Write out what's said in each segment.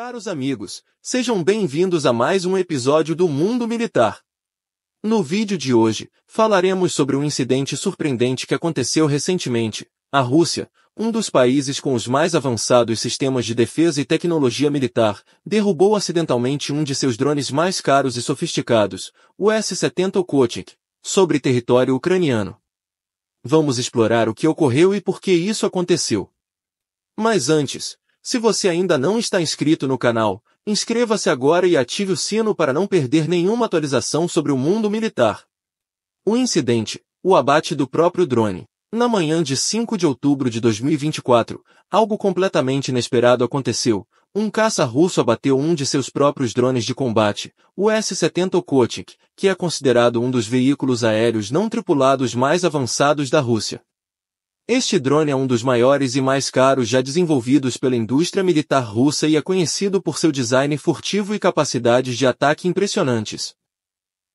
Caros amigos, sejam bem-vindos a mais um episódio do Mundo Militar. No vídeo de hoje, falaremos sobre um incidente surpreendente que aconteceu recentemente. A Rússia, um dos países com os mais avançados sistemas de defesa e tecnologia militar, derrubou acidentalmente um de seus drones mais caros e sofisticados, o S-70 Okotnik, sobre território ucraniano. Vamos explorar o que ocorreu e por que isso aconteceu. Mas antes, se você ainda não está inscrito no canal, inscreva-se agora e ative o sino para não perder nenhuma atualização sobre o mundo militar. O incidente, o abate do próprio drone. Na manhã de 5 de outubro de 2024, algo completamente inesperado aconteceu. Um caça russo abateu um de seus próprios drones de combate, o S-70 Okhotik, que é considerado um dos veículos aéreos não tripulados mais avançados da Rússia. Este drone é um dos maiores e mais caros já desenvolvidos pela indústria militar russa e é conhecido por seu design furtivo e capacidades de ataque impressionantes.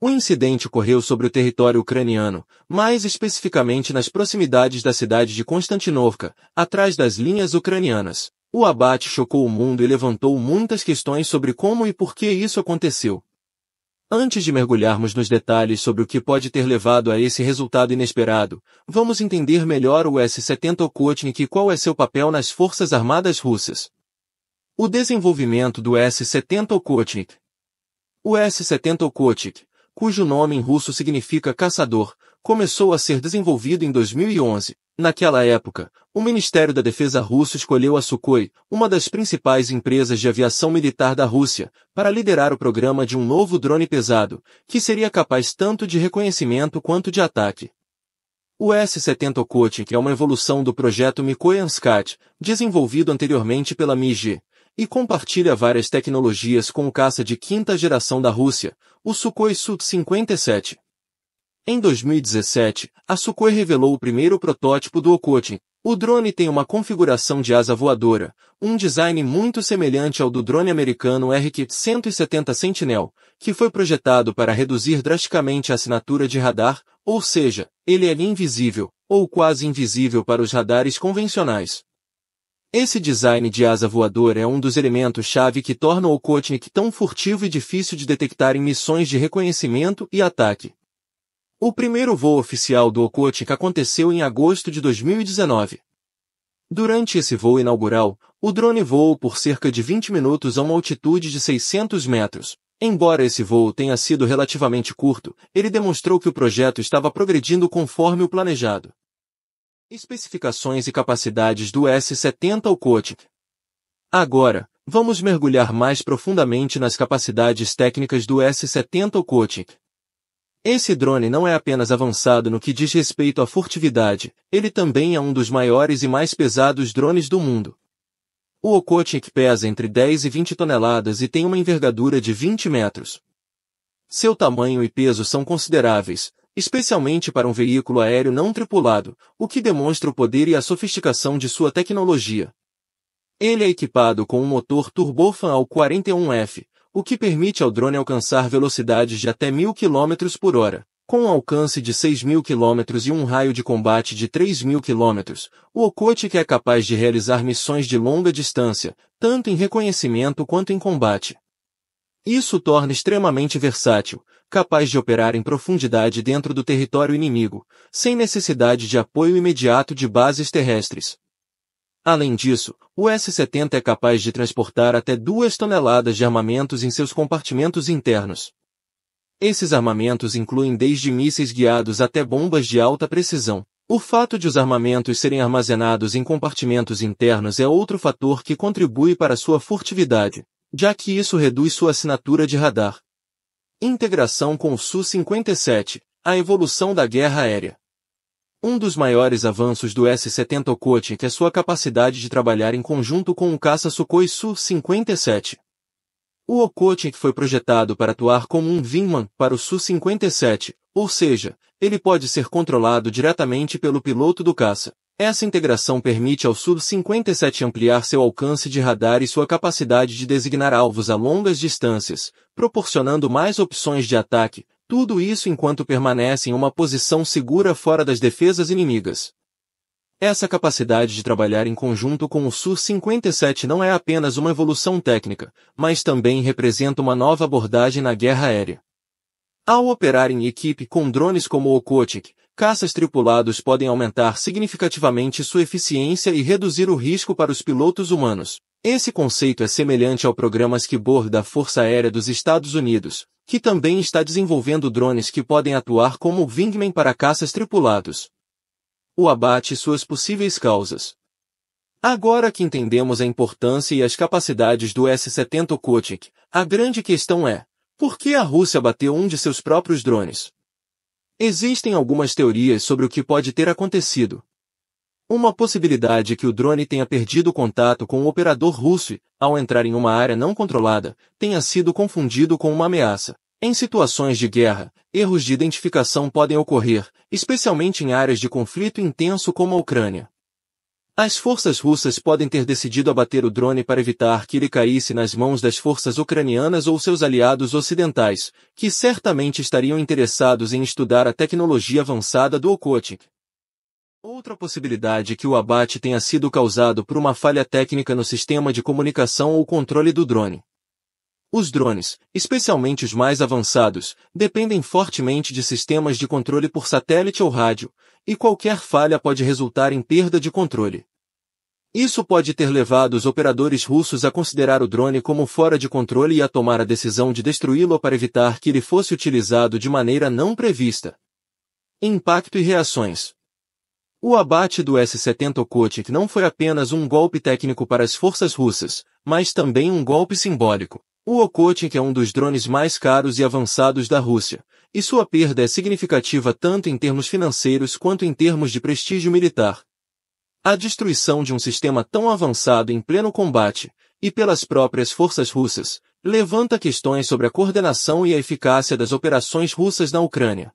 O incidente ocorreu sobre o território ucraniano, mais especificamente nas proximidades da cidade de Konstantinovka, atrás das linhas ucranianas. O abate chocou o mundo e levantou muitas questões sobre como e por que isso aconteceu. Antes de mergulharmos nos detalhes sobre o que pode ter levado a esse resultado inesperado, vamos entender melhor o S-70 Okhotnik e qual é seu papel nas Forças Armadas Russas. O desenvolvimento do S-70 Okhotnik O S-70 Okhotnik, cujo nome em russo significa caçador, começou a ser desenvolvido em 2011. Naquela época, o Ministério da Defesa russo escolheu a Sukhoi, uma das principais empresas de aviação militar da Rússia, para liderar o programa de um novo drone pesado, que seria capaz tanto de reconhecimento quanto de ataque. O S-70 Okotnik é uma evolução do projeto Mikoyanskat, desenvolvido anteriormente pela MIG, e compartilha várias tecnologias com o caça de quinta geração da Rússia, o Sukhoi su 57 em 2017, a Sukhoi revelou o primeiro protótipo do Okotin. O drone tem uma configuração de asa voadora, um design muito semelhante ao do drone americano RQ-170 Sentinel, que foi projetado para reduzir drasticamente a assinatura de radar, ou seja, ele é invisível, ou quase invisível para os radares convencionais. Esse design de asa voadora é um dos elementos-chave que torna o Okotnik tão furtivo e difícil de detectar em missões de reconhecimento e ataque. O primeiro voo oficial do Okotik aconteceu em agosto de 2019. Durante esse voo inaugural, o drone voou por cerca de 20 minutos a uma altitude de 600 metros. Embora esse voo tenha sido relativamente curto, ele demonstrou que o projeto estava progredindo conforme o planejado. Especificações e capacidades do S-70 Okotik Agora, vamos mergulhar mais profundamente nas capacidades técnicas do S-70 Okotik. Esse drone não é apenas avançado no que diz respeito à furtividade, ele também é um dos maiores e mais pesados drones do mundo. O Okotnik pesa entre 10 e 20 toneladas e tem uma envergadura de 20 metros. Seu tamanho e peso são consideráveis, especialmente para um veículo aéreo não tripulado, o que demonstra o poder e a sofisticação de sua tecnologia. Ele é equipado com um motor turbofan ao 41F, o que permite ao drone alcançar velocidades de até 1.000 km por hora. Com um alcance de 6.000 km e um raio de combate de 3.000 km, o Okotik é capaz de realizar missões de longa distância, tanto em reconhecimento quanto em combate. Isso torna extremamente versátil, capaz de operar em profundidade dentro do território inimigo, sem necessidade de apoio imediato de bases terrestres. Além disso, o S-70 é capaz de transportar até duas toneladas de armamentos em seus compartimentos internos. Esses armamentos incluem desde mísseis guiados até bombas de alta precisão. O fato de os armamentos serem armazenados em compartimentos internos é outro fator que contribui para sua furtividade, já que isso reduz sua assinatura de radar. Integração com o Su-57 A evolução da guerra aérea um dos maiores avanços do S-70 Okotin é sua capacidade de trabalhar em conjunto com o caça Sukhoi Su-57. O Okotin foi projetado para atuar como um Vinman para o Su-57, ou seja, ele pode ser controlado diretamente pelo piloto do caça. Essa integração permite ao su 57 ampliar seu alcance de radar e sua capacidade de designar alvos a longas distâncias, proporcionando mais opções de ataque, tudo isso enquanto permanece em uma posição segura fora das defesas inimigas. Essa capacidade de trabalhar em conjunto com o Su-57 não é apenas uma evolução técnica, mas também representa uma nova abordagem na guerra aérea. Ao operar em equipe com drones como o Okotik, caças tripulados podem aumentar significativamente sua eficiência e reduzir o risco para os pilotos humanos. Esse conceito é semelhante ao programa Skibor da Força Aérea dos Estados Unidos, que também está desenvolvendo drones que podem atuar como wingman para caças tripulados. O abate e suas possíveis causas. Agora que entendemos a importância e as capacidades do S-70 Kotick, a grande questão é, por que a Rússia bateu um de seus próprios drones? Existem algumas teorias sobre o que pode ter acontecido, uma possibilidade é que o drone tenha perdido contato com o operador russo e, ao entrar em uma área não controlada, tenha sido confundido com uma ameaça. Em situações de guerra, erros de identificação podem ocorrer, especialmente em áreas de conflito intenso como a Ucrânia. As forças russas podem ter decidido abater o drone para evitar que ele caísse nas mãos das forças ucranianas ou seus aliados ocidentais, que certamente estariam interessados em estudar a tecnologia avançada do Okotik. Outra possibilidade é que o abate tenha sido causado por uma falha técnica no sistema de comunicação ou controle do drone. Os drones, especialmente os mais avançados, dependem fortemente de sistemas de controle por satélite ou rádio, e qualquer falha pode resultar em perda de controle. Isso pode ter levado os operadores russos a considerar o drone como fora de controle e a tomar a decisão de destruí-lo para evitar que ele fosse utilizado de maneira não prevista. Impacto e reações o abate do S-70 Okhotik não foi apenas um golpe técnico para as forças russas, mas também um golpe simbólico. O Okhotik é um dos drones mais caros e avançados da Rússia, e sua perda é significativa tanto em termos financeiros quanto em termos de prestígio militar. A destruição de um sistema tão avançado em pleno combate, e pelas próprias forças russas, levanta questões sobre a coordenação e a eficácia das operações russas na Ucrânia.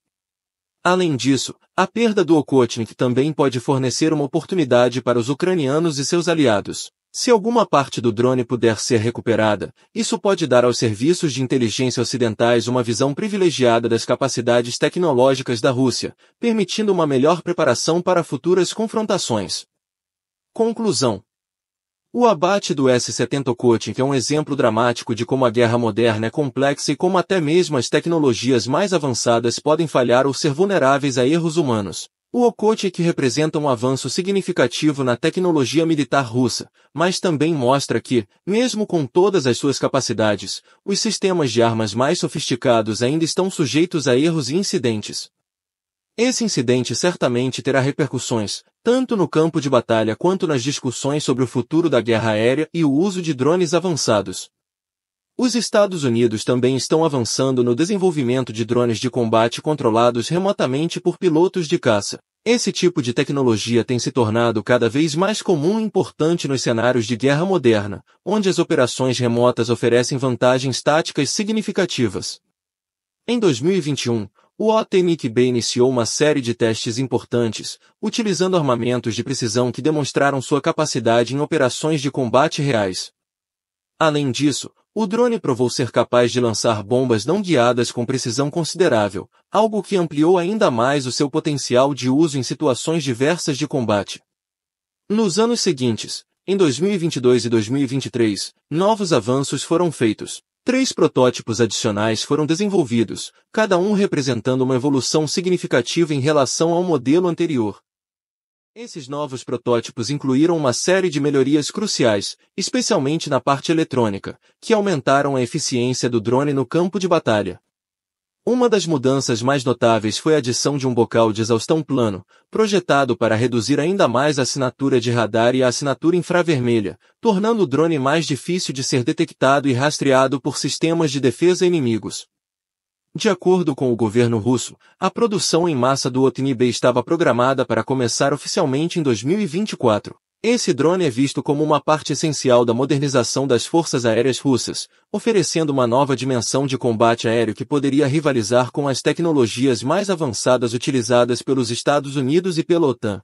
Além disso, a perda do Okhotnik também pode fornecer uma oportunidade para os ucranianos e seus aliados. Se alguma parte do drone puder ser recuperada, isso pode dar aos serviços de inteligência ocidentais uma visão privilegiada das capacidades tecnológicas da Rússia, permitindo uma melhor preparação para futuras confrontações. Conclusão o abate do S-70 Okotin é um exemplo dramático de como a guerra moderna é complexa e como até mesmo as tecnologias mais avançadas podem falhar ou ser vulneráveis a erros humanos. O é que representa um avanço significativo na tecnologia militar russa, mas também mostra que, mesmo com todas as suas capacidades, os sistemas de armas mais sofisticados ainda estão sujeitos a erros e incidentes. Esse incidente certamente terá repercussões, tanto no campo de batalha quanto nas discussões sobre o futuro da guerra aérea e o uso de drones avançados. Os Estados Unidos também estão avançando no desenvolvimento de drones de combate controlados remotamente por pilotos de caça. Esse tipo de tecnologia tem se tornado cada vez mais comum e importante nos cenários de guerra moderna, onde as operações remotas oferecem vantagens táticas significativas. Em 2021, o OTMIC-B iniciou uma série de testes importantes, utilizando armamentos de precisão que demonstraram sua capacidade em operações de combate reais. Além disso, o drone provou ser capaz de lançar bombas não guiadas com precisão considerável, algo que ampliou ainda mais o seu potencial de uso em situações diversas de combate. Nos anos seguintes, em 2022 e 2023, novos avanços foram feitos. Três protótipos adicionais foram desenvolvidos, cada um representando uma evolução significativa em relação ao modelo anterior. Esses novos protótipos incluíram uma série de melhorias cruciais, especialmente na parte eletrônica, que aumentaram a eficiência do drone no campo de batalha, uma das mudanças mais notáveis foi a adição de um bocal de exaustão plano, projetado para reduzir ainda mais a assinatura de radar e a assinatura infravermelha, tornando o drone mais difícil de ser detectado e rastreado por sistemas de defesa inimigos. De acordo com o governo russo, a produção em massa do Otnib estava programada para começar oficialmente em 2024. Esse drone é visto como uma parte essencial da modernização das forças aéreas russas, oferecendo uma nova dimensão de combate aéreo que poderia rivalizar com as tecnologias mais avançadas utilizadas pelos Estados Unidos e pela OTAN.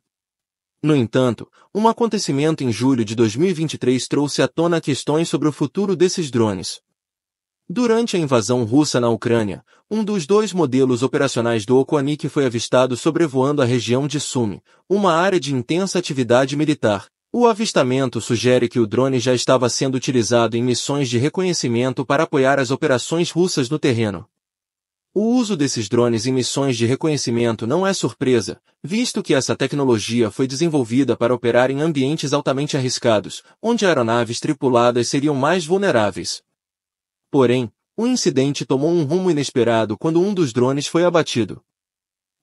No entanto, um acontecimento em julho de 2023 trouxe à tona questões sobre o futuro desses drones. Durante a invasão russa na Ucrânia, um dos dois modelos operacionais do Okuanik foi avistado sobrevoando a região de Sumi, uma área de intensa atividade militar. O avistamento sugere que o drone já estava sendo utilizado em missões de reconhecimento para apoiar as operações russas no terreno. O uso desses drones em missões de reconhecimento não é surpresa, visto que essa tecnologia foi desenvolvida para operar em ambientes altamente arriscados, onde aeronaves tripuladas seriam mais vulneráveis. Porém, o incidente tomou um rumo inesperado quando um dos drones foi abatido.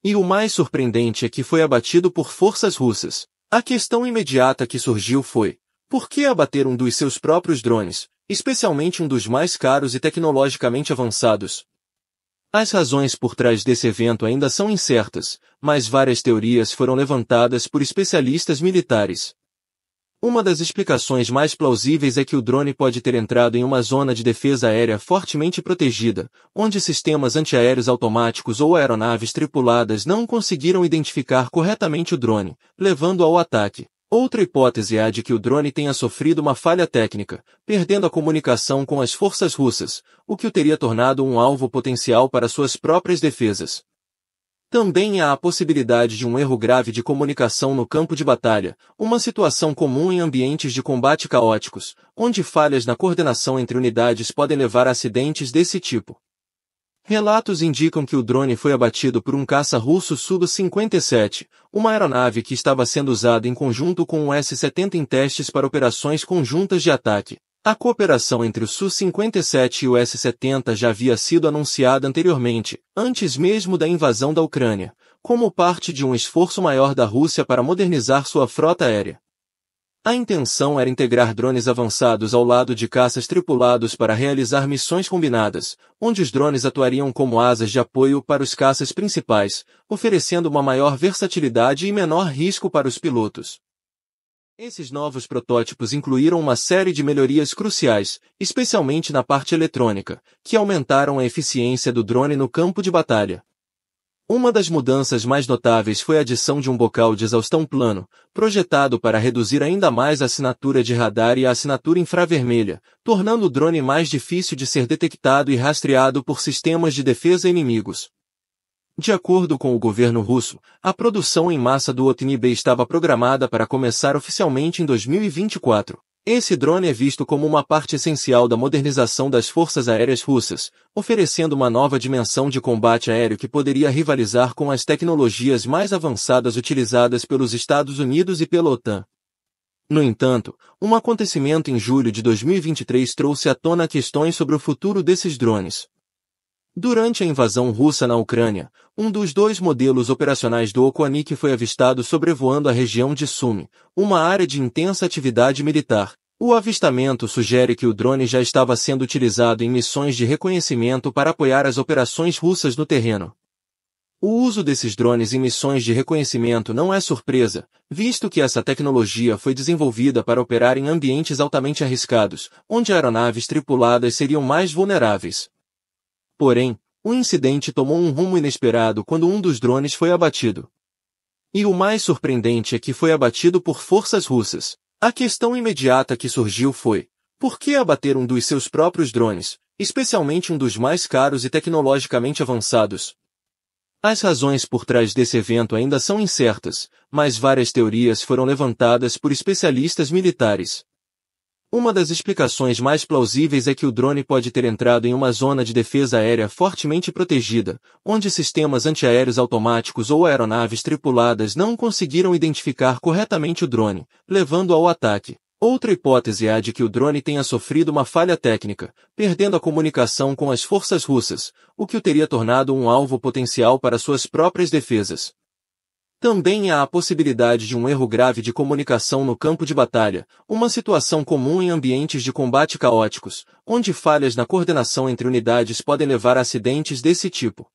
E o mais surpreendente é que foi abatido por forças russas. A questão imediata que surgiu foi, por que abater um dos seus próprios drones, especialmente um dos mais caros e tecnologicamente avançados? As razões por trás desse evento ainda são incertas, mas várias teorias foram levantadas por especialistas militares. Uma das explicações mais plausíveis é que o drone pode ter entrado em uma zona de defesa aérea fortemente protegida, onde sistemas antiaéreos automáticos ou aeronaves tripuladas não conseguiram identificar corretamente o drone, levando ao ataque. Outra hipótese é a de que o drone tenha sofrido uma falha técnica, perdendo a comunicação com as forças russas, o que o teria tornado um alvo potencial para suas próprias defesas. Também há a possibilidade de um erro grave de comunicação no campo de batalha, uma situação comum em ambientes de combate caóticos, onde falhas na coordenação entre unidades podem levar a acidentes desse tipo. Relatos indicam que o drone foi abatido por um caça russo Su-57, uma aeronave que estava sendo usada em conjunto com um S-70 em testes para operações conjuntas de ataque, a cooperação entre o Su-57 e o S-70 já havia sido anunciada anteriormente, antes mesmo da invasão da Ucrânia, como parte de um esforço maior da Rússia para modernizar sua frota aérea. A intenção era integrar drones avançados ao lado de caças tripulados para realizar missões combinadas, onde os drones atuariam como asas de apoio para os caças principais, oferecendo uma maior versatilidade e menor risco para os pilotos. Esses novos protótipos incluíram uma série de melhorias cruciais, especialmente na parte eletrônica, que aumentaram a eficiência do drone no campo de batalha. Uma das mudanças mais notáveis foi a adição de um bocal de exaustão plano, projetado para reduzir ainda mais a assinatura de radar e a assinatura infravermelha, tornando o drone mais difícil de ser detectado e rastreado por sistemas de defesa inimigos. De acordo com o governo russo, a produção em massa do B estava programada para começar oficialmente em 2024. Esse drone é visto como uma parte essencial da modernização das forças aéreas russas, oferecendo uma nova dimensão de combate aéreo que poderia rivalizar com as tecnologias mais avançadas utilizadas pelos Estados Unidos e pela OTAN. No entanto, um acontecimento em julho de 2023 trouxe à tona questões sobre o futuro desses drones. Durante a invasão russa na Ucrânia, um dos dois modelos operacionais do Okuanik foi avistado sobrevoando a região de Sumi, uma área de intensa atividade militar. O avistamento sugere que o drone já estava sendo utilizado em missões de reconhecimento para apoiar as operações russas no terreno. O uso desses drones em missões de reconhecimento não é surpresa, visto que essa tecnologia foi desenvolvida para operar em ambientes altamente arriscados, onde aeronaves tripuladas seriam mais vulneráveis. Porém, o incidente tomou um rumo inesperado quando um dos drones foi abatido. E o mais surpreendente é que foi abatido por forças russas. A questão imediata que surgiu foi, por que abater um dos seus próprios drones, especialmente um dos mais caros e tecnologicamente avançados? As razões por trás desse evento ainda são incertas, mas várias teorias foram levantadas por especialistas militares. Uma das explicações mais plausíveis é que o drone pode ter entrado em uma zona de defesa aérea fortemente protegida, onde sistemas antiaéreos automáticos ou aeronaves tripuladas não conseguiram identificar corretamente o drone, levando ao ataque. Outra hipótese é a de que o drone tenha sofrido uma falha técnica, perdendo a comunicação com as forças russas, o que o teria tornado um alvo potencial para suas próprias defesas. Também há a possibilidade de um erro grave de comunicação no campo de batalha, uma situação comum em ambientes de combate caóticos, onde falhas na coordenação entre unidades podem levar a acidentes desse tipo.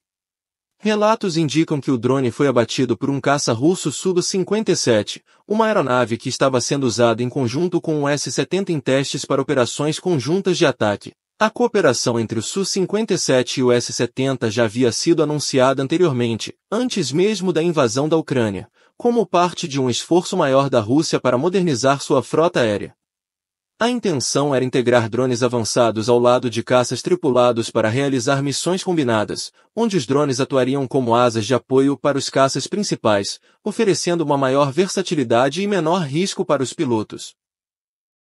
Relatos indicam que o drone foi abatido por um caça russo Su-57, uma aeronave que estava sendo usada em conjunto com um S-70 em testes para operações conjuntas de ataque. A cooperação entre o Su-57 e o S-70 já havia sido anunciada anteriormente, antes mesmo da invasão da Ucrânia, como parte de um esforço maior da Rússia para modernizar sua frota aérea. A intenção era integrar drones avançados ao lado de caças tripulados para realizar missões combinadas, onde os drones atuariam como asas de apoio para os caças principais, oferecendo uma maior versatilidade e menor risco para os pilotos.